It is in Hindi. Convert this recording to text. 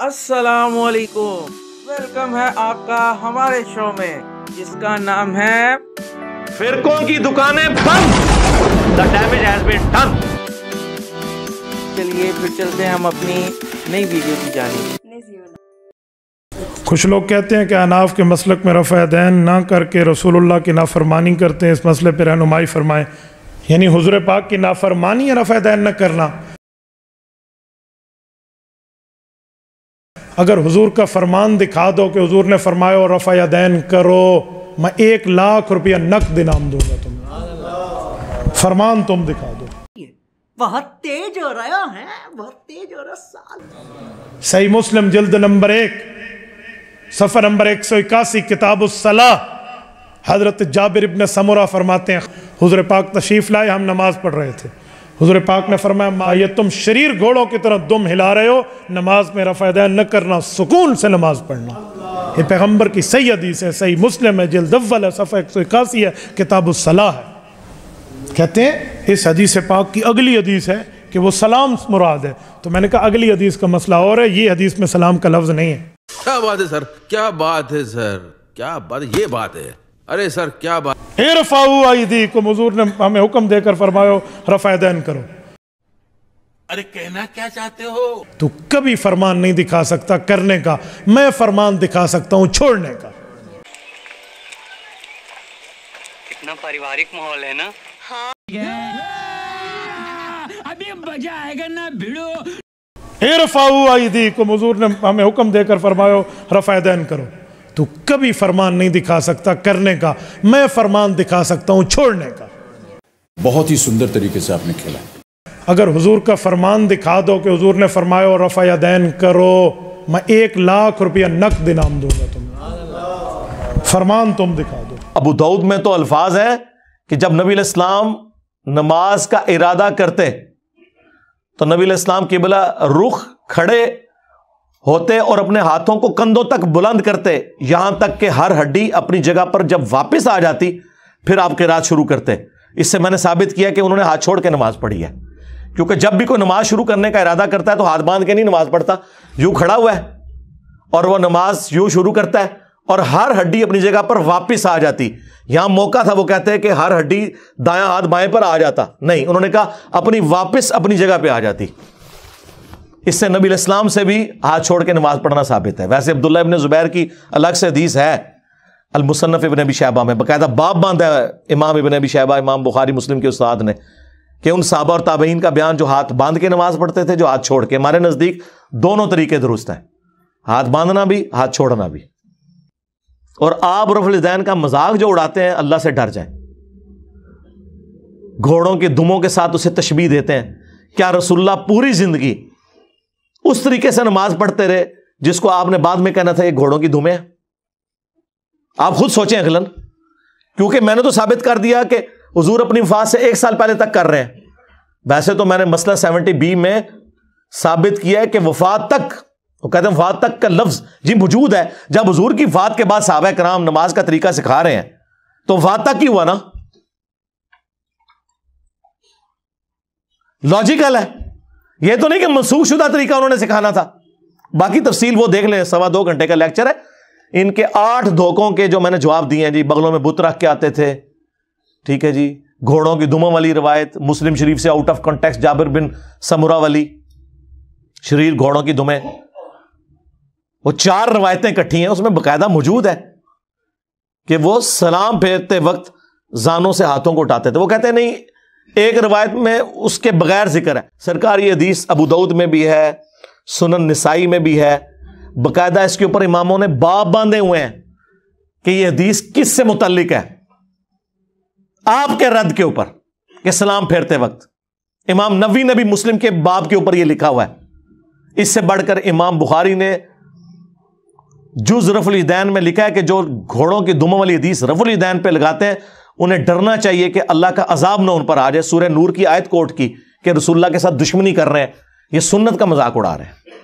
अस्सलाम वालेकुम वेलकम है आपका हमारे शो में जिसका नाम है फिरकों की दुकानें बंद the damage has been done चलिए फिर चलते हैं हम अपनी नई वीडियो की जानी कुछ लोग कहते हैं कि अनाफ के मसलक में रफ़ दैन ना करके रसूलुल्लाह की नाफरमानी करते हैं इस मसले पर रहनुमाई फरमाएं यानी हुजूर पाक की नाफरमानी रफ़ दैन न करना अगर हुजूर का फरमान दिखा दो कि हुजूर ने फरमाया और रफ़ा दैन करो मैं एक लाख रुपया नकद इनाम दूंगा तुम फरमान तुम दिखा दो बहुत तेज हो रहा है बहुत तेज हो रहा साल सही मुस्लिम जल्द नंबर एक सफ़र नंबर एक सौ इक्यासी सलाह हज़रत जाबिर इबन समरा फरमाते हैं हुजर पाक तशरीफ़ लाए हम नमाज़ पढ़ रहे थे हजूर पाक ने फरमाया माए तुम शरीर घोड़ों की तरह दुम हिला रहे हो नमाज में रफ़ादान न करना सुकून से नमाज पढ़ना ये पैगम्बर की सही हदीस है सही मुस्लिम है जल्दवल है सफ़ा एक सौ इक्यासी है किताबुलसलाह है कहते हैं इस हदीस पाक की अगली हदीस है कि वो सलाम मुराद है तो मैंने कहा अगली हदीस का मसला और है ये हदीस में सलाम का लफ्ज़ नहीं है क्या बात है सर क्या बात है सर क्या बात ये बात है अरे सर क्या बात हे रफाऊ आई दी को मजूर ने हमें हुक्म देकर फरमायो रफादैन करो अरे कहना क्या चाहते हो तू कभी फरमान नहीं दिखा सकता करने का मैं फरमान दिखा सकता हूँ छोड़ने का इतना पारिवारिक माहौल है ना हाँ अभी मजा आएगा ना भिड़ो हे रफाऊ आई दी को मजूर ने हमें हुक्म देकर फरमायो रफादैन करो तू कभी फरमान नहीं दिखा सकता करने का मैं फरमान दिखा सकता हूं छोड़ने का बहुत ही सुंदर तरीके से आपने खेला अगर हुजूर का फरमान दिखा दो कि हुजूर ने फरमाया और रफ़ा दैन करो मैं एक लाख रुपया नकद इनाम दूंगा तुम फरमान तुम दिखा दो अबू दाऊद में तो अल्फाज है कि जब नबी इस्लाम नमाज का इरादा करते तो नबी इस्लाम किबला रुख खड़े होते और अपने हाथों को कंधों तक बुलंद करते यहां तक कि हर हड्डी अपनी जगह पर जब वापस आ जाती फिर आप किरात शुरू करते इससे मैंने साबित किया कि उन्होंने हाथ छोड़ के नमाज पढ़ी है क्योंकि जब भी कोई नमाज शुरू करने का इरादा करता है तो हाथ बांध के नहीं नमाज पढ़ता यूं खड़ा हुआ है और वह नमाज यूं शुरू करता है और हर हड्डी अपनी जगह पर वापस आ जाती यहां मौका था वो कहते हैं कि हर हड्डी दाया हाथ बाएं पर आ जाता नहीं उन्होंने कहा अपनी वापस अपनी जगह पर आ जाती इससे नबी इस्लाम से भी हाथ छोड़ के नमाज पढ़ना साबित है वैसे अब्दुल्ला इबन ज़ुबैर की अलग से हदीस है अलमुसनफ़ इबन अबी शहबा में बाकायदा बाप बांधा है इमाम इबन अबी शहबा इमाम बुखारी मुस्लिम के उस्ताद ने कि उन साहबा और ताबेन का बयान जो हाथ बांध के नमाज पढ़ते थे जो हाथ छोड़ के हमारे नज़दीक दोनों तरीके दुरुस्त हैं हाथ बांधना भी हाथ छोड़ना भी और आप रफुलजैन का मजाक जो उड़ाते हैं अल्लाह से डर जाए घोड़ों के दुमों के साथ उसे तशबी देते हैं क्या रसुल्ला पूरी जिंदगी उस तरीके से नमाज पढ़ते रहे जिसको आपने बाद में कहना था ये घोड़ों की धुमे आप खुद सोचें अगलन क्योंकि मैंने तो साबित कर दिया कि हजूर अपनी वफात से एक साल पहले तक कर रहे हैं वैसे तो मैंने मसला सेवनटी बी में साबित किया है कि वफात तक वो कहते हैं वफात तक का लफ्ज जी मौजूद है जब हजूर की वफात के बाद साहब कराम नमाज का तरीका सिखा रहे हैं तो वफात तक ही हुआ ना लॉजिकल है यह तो नहीं कि शुदा तरीका उन्होंने सिखाना था बाकी तफसील वो देख लें सवा दो घंटे का लेक्चर है इनके आठ धोखों के जो मैंने जवाब दिए हैं जी बगलों में बुत रख के आते थे ठीक है जी घोड़ों की दुमों वाली रिवायत मुस्लिम शरीफ से out of context Jabir bin Samura वाली शरीर घोड़ों की धुमे वो चार रवायतें इकट्ठी हैं उसमें बकायदा मौजूद है कि वो सलाम फेरते वक्त जानों से हाथों को उठाते थे वो कहते नहीं एक रवायत में उसके बगैर जिक्र है सरकार हदीस हदीस दाऊद में भी है सुनन नसाई में भी है बकायदा इसके ऊपर इमामों ने बाप बांधे हुए हैं कि यह हदीस किस से मुतलिक है आपके रद्द के ऊपर कि सलाम फेरते वक्त इमाम नबी ने भी मुस्लिम के बाप के ऊपर यह लिखा हुआ है इससे बढ़कर इमाम बुखारी ने जुज रफुलदैन में लिखा है कि जो घोड़ों की दुमों वाली हदीस रफुलदैन पर लगाते हैं उन्हें डरना चाहिए कि अल्लाह का अजाब ना उन पर आ जाए सूर्य नूर की आयत कोट की कि रसुल्ला के साथ दुश्मनी कर रहे हैं यह सुन्नत का मजाक उड़ा रहे हैं